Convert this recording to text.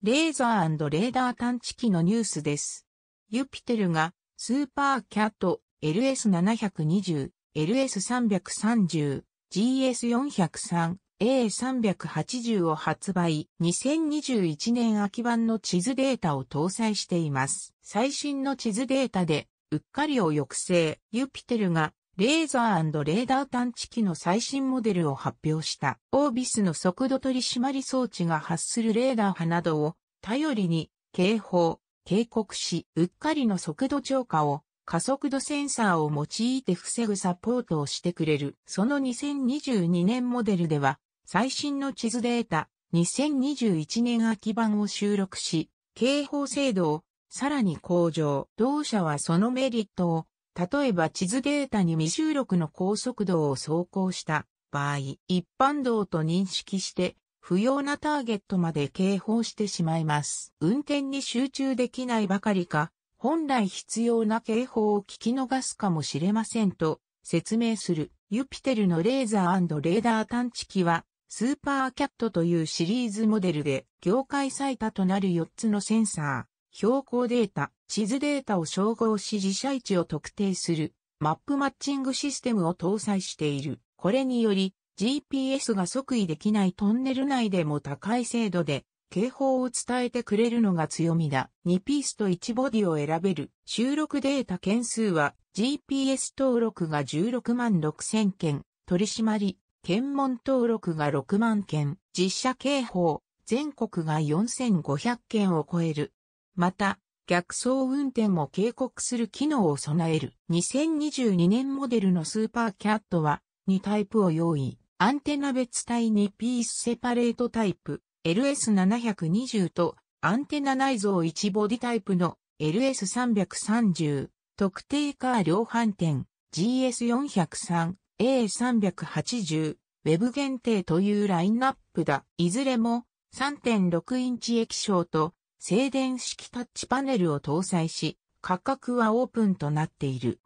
レーザーレーダー探知機のニュースです。ユピテルがスーパーキャット LS720、LS330、GS403、A380 を発売、2021年秋版の地図データを搭載しています。最新の地図データで、うっかりを抑制、ユピテルがレーザーレーダー探知機の最新モデルを発表した。オービスの速度取締り装置が発するレーダー波などを頼りに警報、警告し、うっかりの速度超過を加速度センサーを用いて防ぐサポートをしてくれる。その2022年モデルでは、最新の地図データ、2021年秋版を収録し、警報精度をさらに向上。同社はそのメリットを例えば地図データに未収録の高速度を走行した場合、一般道と認識して不要なターゲットまで警報してしまいます。運転に集中できないばかりか、本来必要な警報を聞き逃すかもしれませんと説明するユピテルのレーザーレーダー探知機はスーパーキャットというシリーズモデルで業界最多となる4つのセンサー、標高データ、地図データを照合し自社位置を特定するマップマッチングシステムを搭載している。これにより GPS が即位できないトンネル内でも高い精度で警報を伝えてくれるのが強みだ。2ピースと1ボディを選べる。収録データ件数は GPS 登録が16万6000件、取締り、検問登録が6万件、実写警報、全国が4500件を超える。また、逆走運転も警告する機能を備える。2022年モデルのスーパーキャットは2タイプを用意。アンテナ別体2ピースセパレートタイプ LS720 とアンテナ内蔵1ボディタイプの LS330 特定カー量販店 GS403 A380 ウェブ限定というラインナップだ。いずれも3.6インチ液晶と静電式タッチパネルを搭載し、価格はオープンとなっている。